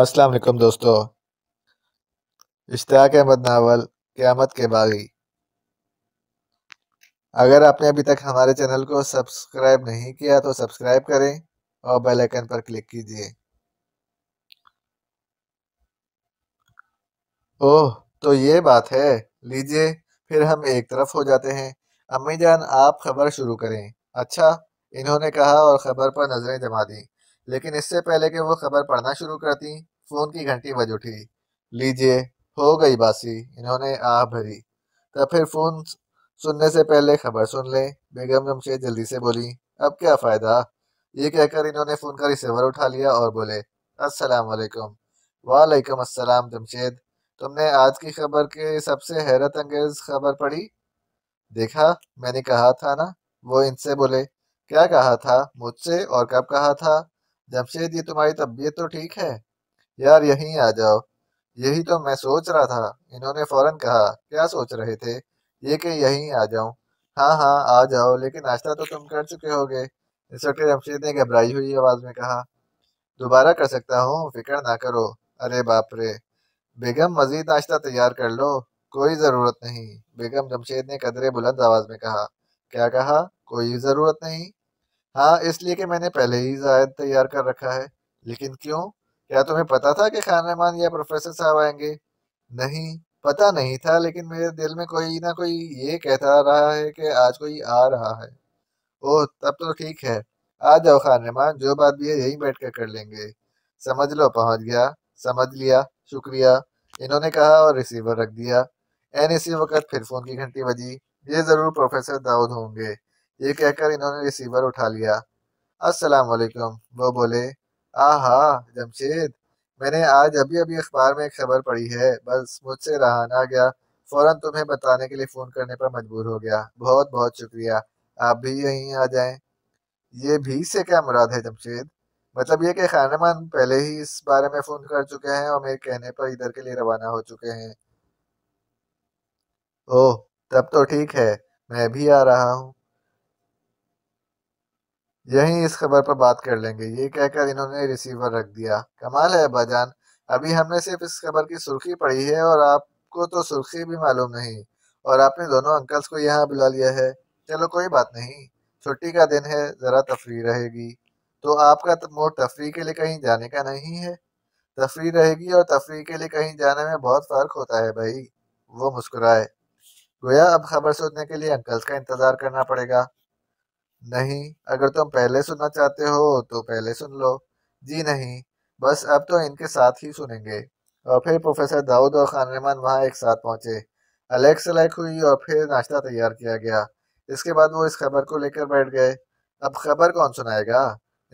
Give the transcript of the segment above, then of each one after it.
अस्सलाम वालेकुम दोस्तों इश्ताक अहमद नावल क़्यामत के बागी अगर आपने अभी तक हमारे चैनल को सब्सक्राइब नहीं किया तो सब्सक्राइब करें और बेल आइकन पर क्लिक कीजिए ओह तो ये बात है लीजिए फिर हम एक तरफ हो जाते हैं अम्मी जान आप खबर शुरू करें अच्छा इन्होंने कहा और खबर पर नजरें जमा दी लेकिन इससे पहले कि वो खबर पढ़ना शुरू करती फोन की घंटी बज उठी लीजिए हो गई बासी इन्होंने आह भरी तब फिर फोन सुनने से पहले खबर सुन ले बेगम जमशेद जल्दी से बोली अब क्या फ़ायदा ये कहकर इन्होंने फ़ोन का रिसीवर उठा लिया और बोले अस्सलाम वालेकुम वालेकुम अस्सलाम जमशेद तुमने आज की खबर के सबसे हैरत अंगेज खबर पढ़ी देखा मैंने कहा था ना वो इनसे बोले क्या कहा था मुझसे और कब कहा था जमशेद ये तुम्हारी तबीयत तो ठीक है यार यहीं आ जाओ यही तो मैं सोच रहा था इन्होंने फौरन कहा क्या सोच रहे थे ये कि यहीं आ जाऊं हाँ हाँ आ जाओ लेकिन नाश्ता तो तुम कर चुके होगे इंस्पेक्टर जमशेद ने घबराई हुई आवाज में कहा दोबारा कर सकता हूँ फिक्र ना करो अरे बाप रे बेगम मजीद नाश्ता तैयार कर लो कोई ज़रूरत नहीं बेगम जमशेद ने कदरे बुलंद आवाज़ में कहा क्या कहा कोई ज़रूरत नहीं हाँ इसलिए कि मैंने पहले ही जायद तैयार कर रखा है लेकिन क्यों क्या तुम्हें पता था कि खान रहमान या प्रोफेसर साहब आएंगे नहीं पता नहीं था लेकिन मेरे दिल में कोई ना कोई ये कहता रहा है कि आज कोई आ रहा है ओह तब तो ठीक है आ जाओ खान रहमान जो बात भी है यहीं बैठ कर कर लेंगे समझ लो पहुंच गया समझ लिया शुक्रिया इन्होंने कहा और रिसीवर रख दिया एन इसी वक्त फिर फोन की घंटी बजी ये ज़रूर प्रोफेसर दाऊद होंगे ये कहकर इन्होंने रिसीवर उठा लिया अस्सलाम वालेकुम वो बोले आहा जमशेद मैंने आज अभी अभी अखबार में एक खबर पढ़ी है बस मुझसे रहा ना गया फ़ौरन तुम्हें बताने के लिए फ़ोन करने पर मजबूर हो गया बहुत बहुत शुक्रिया आप भी यहीं आ जाएं ये भी से क्या मुराद है जमशेद मतलब ये कि खानमान पहले ही इस बारे में फ़ोन कर चुके हैं और मेरे कहने पर इधर के लिए रवाना हो चुके हैं ओह तब तो ठीक है मैं भी आ रहा हूँ यहीं इस खबर पर बात कर लेंगे ये कहकर इन्होंने रिसीवर रख दिया कमाल है अब्बाजान अभी हमने सिर्फ इस खबर की सुर्खी पढ़ी है और आपको तो सुर्खी भी मालूम नहीं और आपने दोनों अंकल्स को यहाँ बुला लिया है चलो कोई बात नहीं छुट्टी का दिन है ज़रा तफरी रहेगी तो आपका मोड तफरी के लिए कहीं जाने का नहीं है तफरी रहेगी और तफरी के लिए कहीं जाने में बहुत फ़र्क होता है भाई वो मुस्कुराए गोया अब खबर सुनने के लिए अंकल्स का इंतज़ार करना पड़ेगा नहीं अगर तुम पहले सुनना चाहते हो तो पहले सुन लो जी नहीं बस अब तो इनके साथ ही सुनेंगे और फिर प्रोफेसर दाऊद और खान रहमान वहाँ एक साथ पहुंचे अलग सलग हुई और फिर नाश्ता तैयार किया गया इसके बाद वो इस खबर को लेकर बैठ गए अब खबर कौन सुनाएगा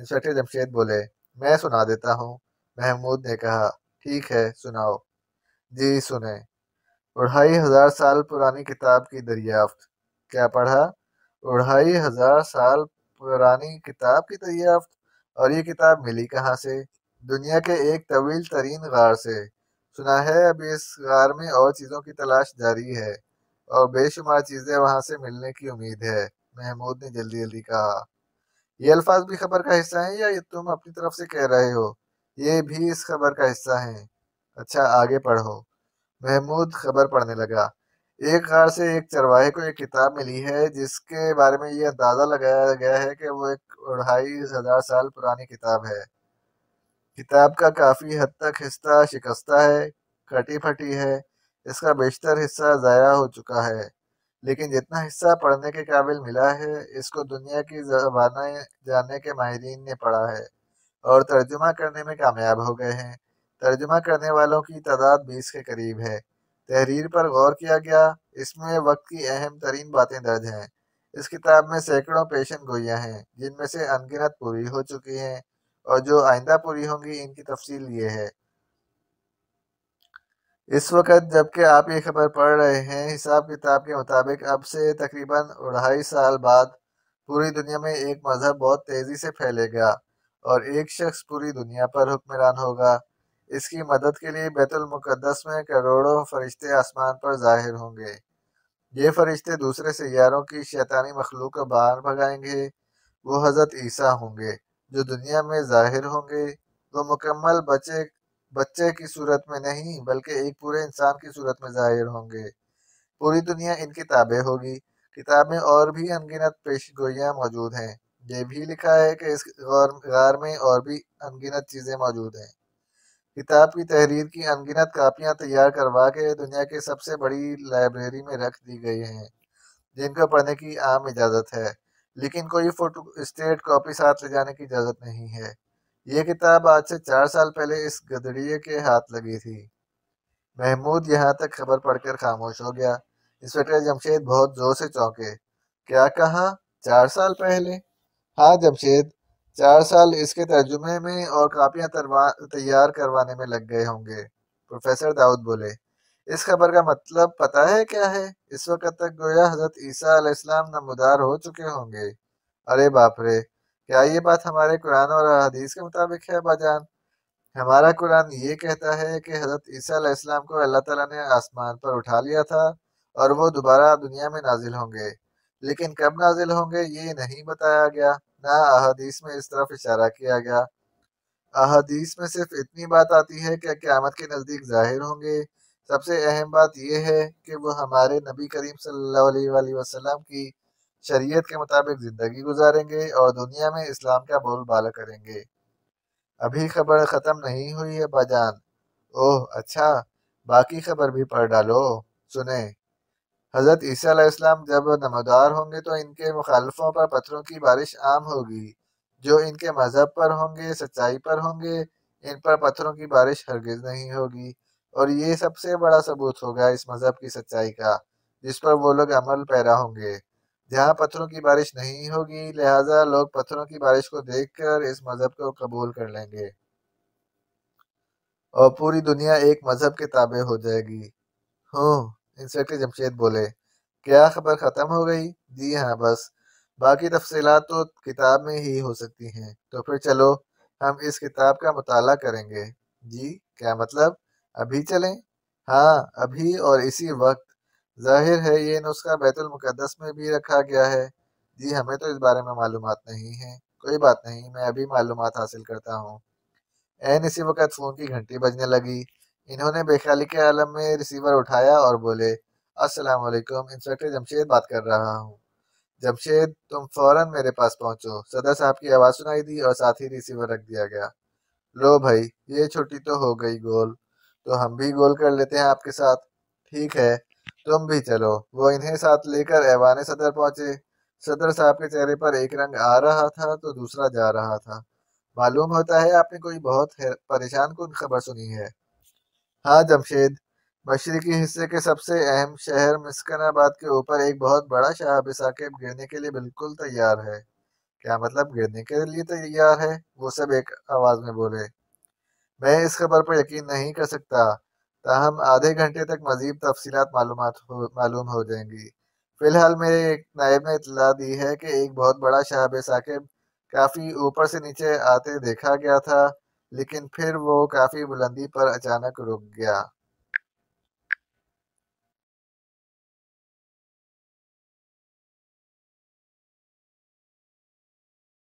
इंस्पेक्टर जमशेद बोले मैं सुना देता हूँ महमूद ने कहा ठीक है सुनाओ जी सुने अढ़ाई हज़ार साल पुरानी किताब की दरियाफ्त क्या पढ़ा ढाई हजार साल पुरानी किताब की दरियाफ्त और ये किताब मिली कहाँ से दुनिया के एक तवील तरीन गार से सुना है अभी इस गार में और चीज़ों की तलाश जारी है और बेशुमार चीज़ें वहाँ से मिलने की उम्मीद है महमूद ने जल्दी जल्दी कहा ये अल्फाज भी खबर का हिस्सा हैं या ये तुम अपनी तरफ से कह रहे हो ये भी इस खबर का हिस्सा हैं अच्छा आगे पढ़ो महमूद खबर पढ़ने लगा एक घर से एक चरवाहे को एक किताब मिली है जिसके बारे में यह अंदाजा लगाया गया है कि वो एक अढ़ाई हजार साल पुरानी किताब है किताब का काफ़ी हद तक हिस्सा शिकस्ता है कटी फटी है इसका बेशतर हिस्सा ज़ाया हो चुका है लेकिन जितना हिस्सा पढ़ने के काबिल मिला है इसको दुनिया की जबाना जानने के माहरीन ने पढ़ा है और तर्जुमा करने में कामयाब हो गए हैं तर्जुमा करने वालों की तादाद बीस के करीब है तहरीर पर गौर किया गया इसमें वक्त की अहम तरीन बातें दर्ज हैं इस किताब में सैकड़ों पेशन गोइयाँ हैं जिनमें से अनगिनत पूरी हो चुकी हैं और जो आइंदा पूरी होंगी इनकी तफसील ये है इस वक्त जबकि आप ये खबर पढ़ रहे हैं हिसाब किताब के मुताबिक अब से तकरीबन अढ़ाई साल बाद पूरी दुनिया में एक मज़हब बहुत तेज़ी से फैलेगा और एक शख्स पूरी दुनिया पर हुक्मरान होगा इसकी मदद के लिए बैतुलमक़दस में करोड़ों फरिश्ते आसमान पर जाहिर होंगे ये फरिश्ते दूसरे सैारों की शैतानी मखलूक का बाहर भगाएंगे वो हज़रत ईसा होंगे जो दुनिया में जाहिर होंगे वो मुकम्मल बच्चे बच्चे की सूरत में नहीं बल्कि एक पूरे इंसान की सूरत में जाहिर होंगे पूरी दुनिया इनकी ताबे होगी किताब में और भी अनगिनत पेश गोयाँ मौजूद हैं ये भी लिखा है कि इस गार में और भी अनगिनत चीज़ें मौजूद हैं किताब की तहरीर की अनगिनत कापियां तैयार करवा के दुनिया के सबसे बड़ी लाइब्रेरी में रख दी गई हैं जिनको पढ़ने की आम इजाज़त है लेकिन कोई फोटो स्टेट कॉपी साथ ले जाने की इजाज़त नहीं है ये किताब आज से चार साल पहले इस गदड़िए के हाथ लगी थी महमूद यहाँ तक खबर पढ़कर खामोश हो गया इंस्पेक्टर जमशेद बहुत जोर से चौंके क्या कहा चार साल पहले हाँ जमशेद चार साल इसके तर्जुमे में और कापियां तैयार करवाने में लग गए होंगे प्रोफेसर दाऊद बोले इस खबर का मतलब पता है क्या है इस वक्त तक गोया हजरत ईसा नमदार हो चुके होंगे अरे बाप रे क्या ये बात हमारे कुरान और हदीस के मुताबिक है बाजान हमारा कुरान ये कहता है कि हजरत ईसा को अल्लाह तला ने आसमान पर उठा लिया था और वो दोबारा दुनिया में नाजिल होंगे लेकिन कब नाजिल होंगे ये नहीं बताया गया ना अहदीस में इस तरफ इशारा किया गया अहदीस में सिर्फ इतनी बात आती है कि क़्यामत के नज़दीक ज़ाहिर होंगे सबसे अहम बात यह है कि वह हमारे नबी करीम सल्लल्लाहु वसल्लम की शरीयत के मुताबिक ज़िंदगी गुजारेंगे और दुनिया में इस्लाम का बोलबाला करेंगे अभी खबर ख़त्म नहीं हुई है बाजान ओह अच्छा बाकी खबर भी पढ़ डालो सुने हज़रत ईसीम जब नमदार होंगे तो इनके मुखालफों पर पत्थरों की बारिश आम होगी जो इनके मज़हब पर होंगे सच्चाई पर होंगे इन पर पत्थरों की बारिश हरगिज नहीं होगी और ये सबसे बड़ा सबूत होगा इस मज़हब की सच्चाई का जिस पर वो लोग अमल पैरा होंगे जहाँ पत्थरों की बारिश नहीं होगी लिहाजा लोग पत्थरों की बारिश को देख कर इस मज़हब को कबूल कर लेंगे और पूरी दुनिया एक मज़हब के ताबे हो जाएगी हूँ इंस्पेक्टर जमशेद बोले क्या खबर ख़त्म हो गई जी हाँ बस बाकी तफसीलात तो किताब में ही हो सकती हैं तो फिर चलो हम इस किताब का मताल करेंगे जी क्या मतलब अभी चलें हाँ अभी और इसी वक्त जाहिर है ये नुस्खा बैतुलमक़दस में भी रखा गया है जी हमें तो इस बारे में मालूम नहीं है कोई बात नहीं मैं अभी मालूम हासिल करता हूँ एन इसी वक्त फ़ोन की घंटी बजने लगी इन्होंने बेख्याली के आलम में रिसीवर उठाया और बोले अस्सलाम वालेकुम इंस्पेक्टर जमशेद बात कर रहा हूँ जमशेद तुम फौरन मेरे पास पहुँचो सदर साहब की आवाज़ सुनाई दी और साथ ही रिसीवर रख दिया गया लो भाई ये छुट्टी तो हो गई गोल तो हम भी गोल कर लेते हैं आपके साथ ठीक है तुम भी चलो वो इन्हें साथ लेकर ऐवान सदर पहुंचे सदर साहब के चेहरे पर एक रंग आ रहा था तो दूसरा जा रहा था मालूम होता है आपने कोई बहुत परेशान कन खबर सुनी है हाँ जमशेद मशरकी हिस्से के सबसे अहम शहर मिस्कनाबाद के ऊपर एक बहुत बड़ा शहाब साकेब गिरने के लिए बिल्कुल तैयार है क्या मतलब गिरने के लिए तैयार है वो सब एक आवाज़ में बोले मैं इस खबर पर यकीन नहीं कर सकता ताहम आधे घंटे तक मजीद तफसी मालूम हो मालूम हो जाएंगी फिलहाल मेरे एक नायब ने इतला दी है कि एक बहुत बड़ा शहाब साकेब काफ़ी ऊपर से नीचे आते देखा गया था लेकिन फिर वो काफी बुलंदी पर अचानक रुक गया